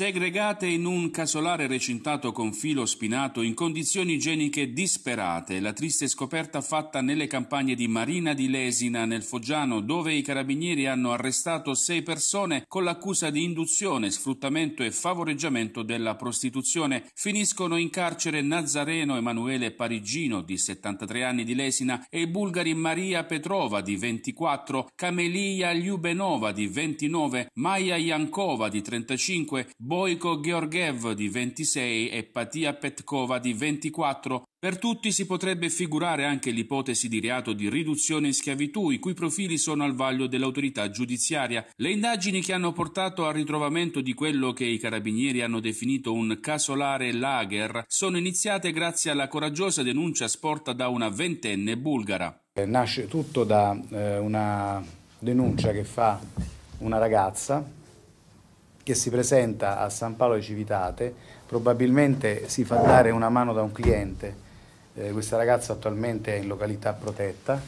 segregate in un casolare recintato con filo spinato in condizioni igieniche disperate, la triste scoperta fatta nelle campagne di Marina di Lesina nel Foggiano, dove i carabinieri hanno arrestato sei persone con l'accusa di induzione, sfruttamento e favoreggiamento della prostituzione. Finiscono in carcere Nazareno Emanuele Parigino di 73 anni di Lesina e i bulgari Maria Petrova di 24, Camelia Liubenova di 29, Maia Jankova di 35, Boiko Georgiev di 26 e Patia Petkova di 24. Per tutti si potrebbe figurare anche l'ipotesi di reato di riduzione in schiavitù, i cui profili sono al vaglio dell'autorità giudiziaria. Le indagini che hanno portato al ritrovamento di quello che i carabinieri hanno definito un casolare lager sono iniziate grazie alla coraggiosa denuncia sporta da una ventenne bulgara. Eh, nasce tutto da eh, una denuncia che fa una ragazza che si presenta a San Paolo di Civitate, probabilmente si fa dare una mano da un cliente, eh, questa ragazza attualmente è in località protetta,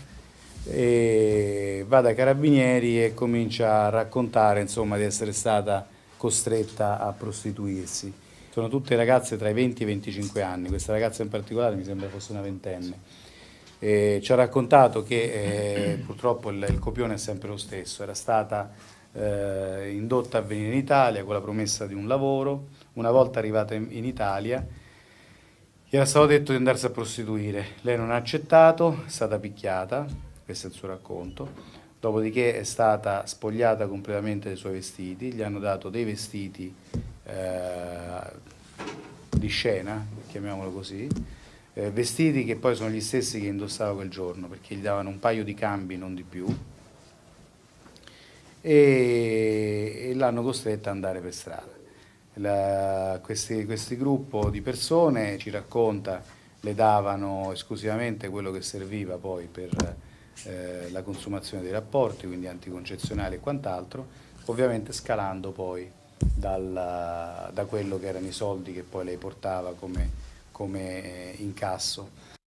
e va dai carabinieri e comincia a raccontare insomma, di essere stata costretta a prostituirsi. Sono tutte ragazze tra i 20 e i 25 anni, questa ragazza in particolare mi sembra fosse una ventenne. E ci ha raccontato che eh, purtroppo il, il copione è sempre lo stesso, era stata eh, indotta a venire in Italia con la promessa di un lavoro. Una volta arrivata in, in Italia, gli era stato detto di andarsi a prostituire. Lei non ha accettato, è stata picchiata, questo è il suo racconto. Dopodiché è stata spogliata completamente dei suoi vestiti, gli hanno dato dei vestiti eh, di scena, chiamiamolo così, eh, vestiti che poi sono gli stessi che indossava quel giorno, perché gli davano un paio di cambi, non di più, e, e l'hanno costretta ad andare per strada. La, questi, questi gruppo di persone ci racconta le davano esclusivamente quello che serviva poi per eh, la consumazione dei rapporti, quindi anticoncezionali e quant'altro, ovviamente scalando poi dalla, da quello che erano i soldi che poi lei portava come, come incasso.